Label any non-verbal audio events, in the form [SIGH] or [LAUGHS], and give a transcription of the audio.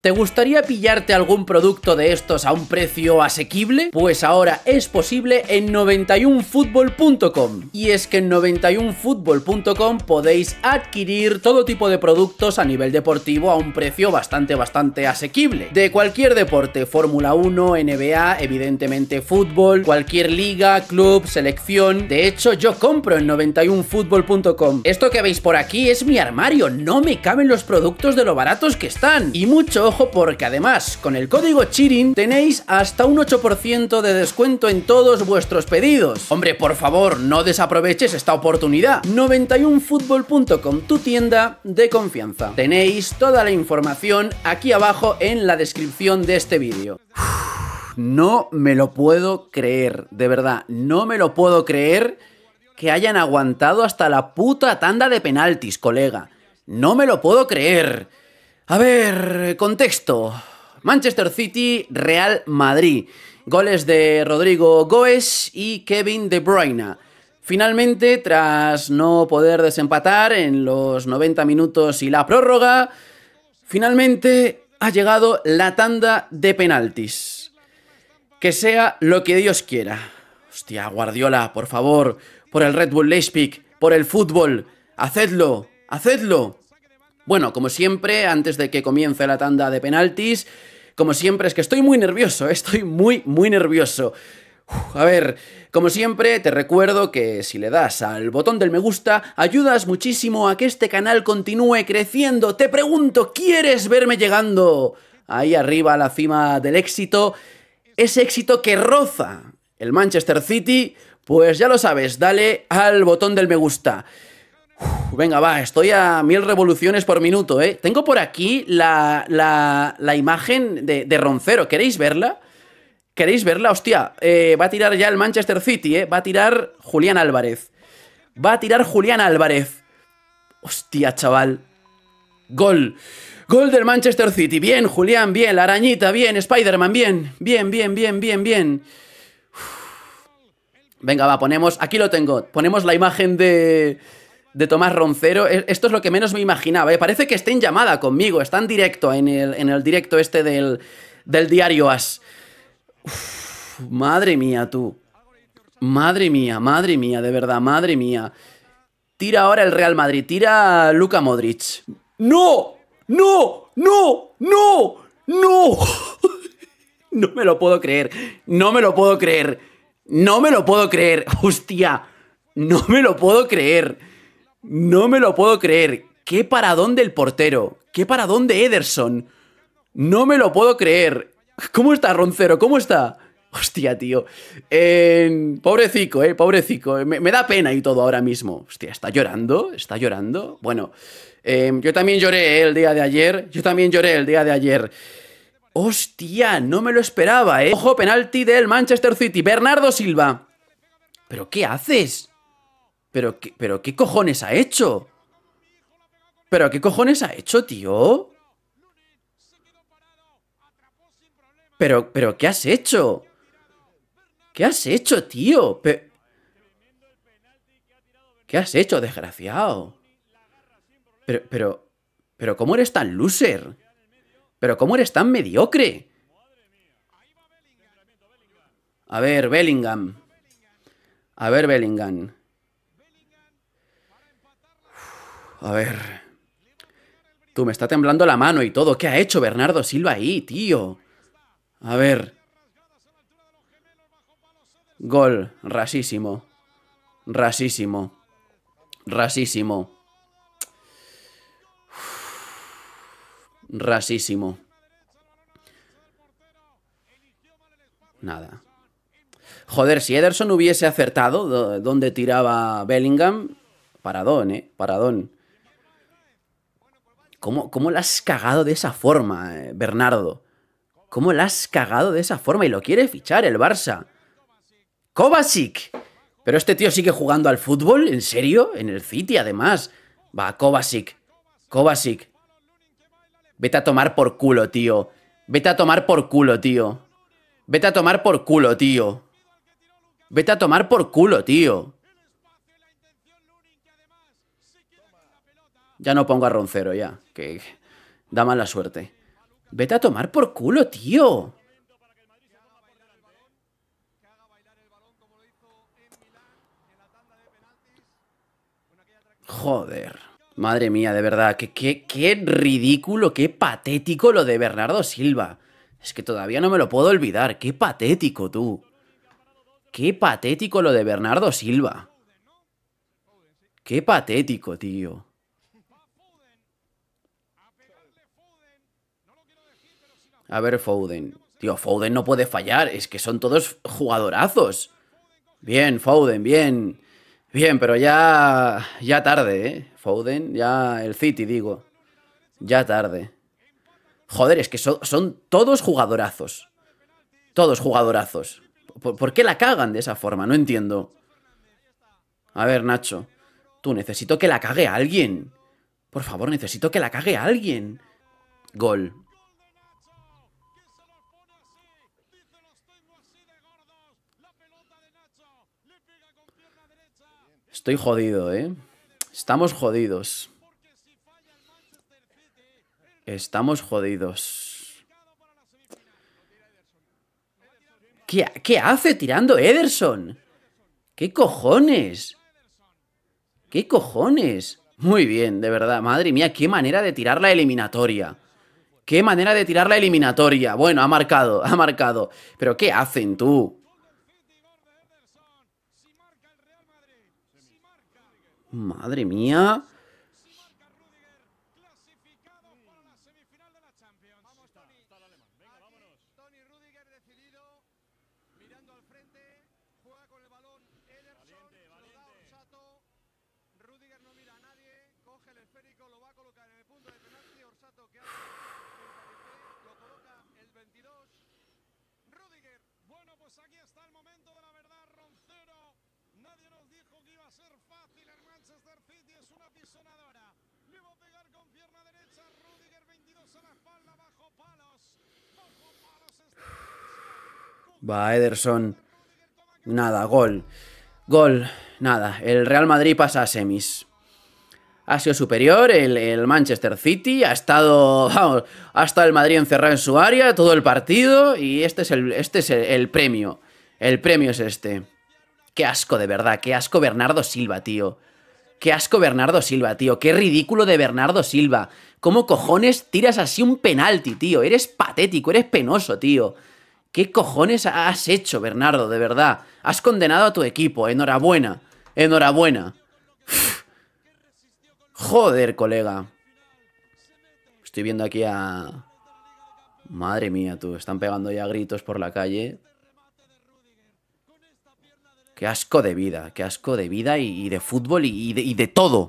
¿Te gustaría pillarte algún producto de estos a un precio asequible? Pues ahora es posible en 91football.com. Y es que en 91football.com podéis adquirir todo tipo de productos a nivel deportivo a un precio bastante, bastante asequible. De cualquier deporte, Fórmula 1, NBA, evidentemente fútbol, cualquier liga, club, selección. De hecho, yo compro en 91football.com. Esto que veis por aquí es mi armario, no me caben los productos de lo baratos que están. Y muchos ojo porque además con el código CHIRIN tenéis hasta un 8% de descuento en todos vuestros pedidos. Hombre, por favor, no desaproveches esta oportunidad. 91football.com, tu tienda de confianza. Tenéis toda la información aquí abajo en la descripción de este vídeo. No me lo puedo creer, de verdad, no me lo puedo creer que hayan aguantado hasta la puta tanda de penaltis, colega. No me lo puedo creer. A ver, contexto. Manchester City, Real Madrid. Goles de Rodrigo Goes y Kevin De Bruyne. Finalmente, tras no poder desempatar en los 90 minutos y la prórroga, finalmente ha llegado la tanda de penaltis. Que sea lo que Dios quiera. Hostia, Guardiola, por favor, por el Red Bull Leipzig, por el fútbol, hacedlo, hacedlo. Bueno, como siempre, antes de que comience la tanda de penaltis, como siempre, es que estoy muy nervioso, [LAUGHS] estoy muy, muy nervioso. a ver, como siempre, te recuerdo que si le das al botón del me gusta, ayudas muchísimo a que este canal continúe creciendo. Te pregunto, ¿quieres verme llegando ahí arriba a la cima del éxito? Ese éxito que roza el Manchester City, pues ya lo sabes, dale al botón del me gusta venga, va, estoy a mil revoluciones por minuto, ¿eh? Tengo por aquí la, la, imagen de, Roncero. ¿Queréis verla? ¿Queréis verla? Hostia, eh, va a tirar ya el Manchester City, ¿eh? Va a tirar Julián Álvarez. Va a tirar Julián Álvarez. Hostia, chaval. Gol. Gol del Manchester City. Bien, Julián, bien. La arañita, bien. Spider-Man, bien. Bien, bien, bien, bien, bien. Venga, va, ponemos... Aquí lo tengo. Ponemos la imagen de de Tomás Roncero. E-, esto es lo que menos me imaginaba. ¿eh? Parece que está en llamada conmigo, está en directo, en el, directo este del, diario As. madre mía, tú. Madre mía, madre mía, de verdad, madre mía. Tira ahora el Real Madrid, tira luca Luka Modric. ¡No! ¡No! ¡No! ¡No! ¡No! [LAUGHS] no me lo puedo creer. No me lo puedo creer. No me lo puedo creer. Hostia. No me lo puedo creer. No me lo puedo creer. Qué paradón del portero. Qué paradón de Ederson. No me lo puedo creer. ¿Cómo está Roncero? ¿Cómo está? Hostia, tío. pobrecico, eh, pobrecico. Me, da pena y todo ahora mismo. Hostia, ¿está llorando? ¿Está llorando? Bueno, em, yo también lloré el día de ayer. Yo también lloré el día de ayer. Hostia, no me lo esperaba, ¿eh? Ojo, penalti del Manchester City. Bernardo Silva. ¿Pero qué haces? ¿Pero qué, pero qué cojones ha hecho? ¿Pero qué cojones ha hecho, tío? Pero, pero, ¿qué has hecho? ¿Qué has hecho, tío? ¿Qué has hecho, desgraciado? Pero, pero, pero, ¿cómo eres tan loser? ¿Pero cómo eres tan mediocre? A ver, Bellingham. A ver, Bellingham. A ver. Tú, me está temblando la mano y todo. ¿Qué ha hecho Bernardo Silva ahí, tío? A ver. Gol. Rasísimo. Rasísimo. Rasísimo. Rasísimo. Nada. Joder, si Ederson hubiese acertado donde tiraba Bellingham, paradón, ¿eh? Paradón. ¿Cómo, ¿Cómo la has cagado de esa forma, eh, Bernardo? ¿Cómo la has cagado de esa forma? Y lo quiere fichar el Barça. Kovacic. Pero este tío sigue jugando al fútbol, ¿en serio? En el City, además. Va, Kovacic. Kovacic. Vete a tomar por culo, tío. Vete a tomar por culo, tío. Vete a tomar por culo, tío. Vete a tomar por culo, tío. Ya no pongo a Roncero, ya. Que da mala suerte. Vete a tomar por culo, tío. Joder. Madre mía, de verdad. Qué, qué, qué ridículo, qué patético lo de Bernardo Silva. Es que todavía no me lo puedo olvidar. Qué patético, tú. Qué patético lo de Bernardo Silva. Qué patético, tío. A ver Foden. Tío, Foden no puede fallar. Es que son todos jugadorazos. Bien, Foden, bien. Bien, pero ya... Ya tarde, ¿eh? Foden, ya... El City, digo. Ya tarde. Joder, es que son todos jugadorazos. Todos jugadorazos. ¿Por, qué la cagan de esa forma? No entiendo. A ver, Nacho. Tú, necesito que la cague alguien. Por favor, necesito que la cague alguien. Gol. Estoy jodido, ¿eh? Estamos jodidos. Estamos jodidos. ¿Qué, hace tirando Ederson? ¿Qué cojones? ¿Qué cojones? Muy bien, de verdad. Madre mía, qué manera de tirar la eliminatoria. Qué manera de tirar la eliminatoria. Bueno, ha marcado, [LAUGHS] ha marcado. Pero ¿qué hacen tú? Madre mía. Si marca Rudiger, clasificado para la semifinal de la Champions. Vamos, Tony. Venga, vámonos. Tony Rudiger decidido, mirando al frente. Juega con el balón. Ederson. Lo da Orsato. Rudiger no mira a nadie. Coge el esférico, lo va a colocar en el punto de penalti. Orsato que hace. Lo coloca el 22. Rudiger. Bueno, pues aquí está el momento de la verdad, Roncero. Nadie nos dijo que iba a ser fácil va Ederson. Nada, gol. Gol, nada. El Real Madrid pasa a semis. Ha sido superior el, Manchester City, ha estado, [LAUGHS] vamos, ha estado el Madrid encerrado en su área todo el partido y este es el, este es el premio. El premio es este. Qué asco, de verdad, qué asco Bernardo Silva, tío. Qué asco Bernardo Silva, tío. Qué ridículo de Bernardo Silva. ¿Cómo cojones tiras así un penalti, tío? Eres patético, eres penoso, tío. ¿Qué cojones has hecho, Bernardo? De verdad. Has condenado a tu equipo. Enhorabuena. Enhorabuena. Joder, colega. Estoy viendo aquí a... Madre mía, tú. Están pegando ya gritos por la calle. Qué asco de vida, qué asco de vida y, de fútbol y de todo.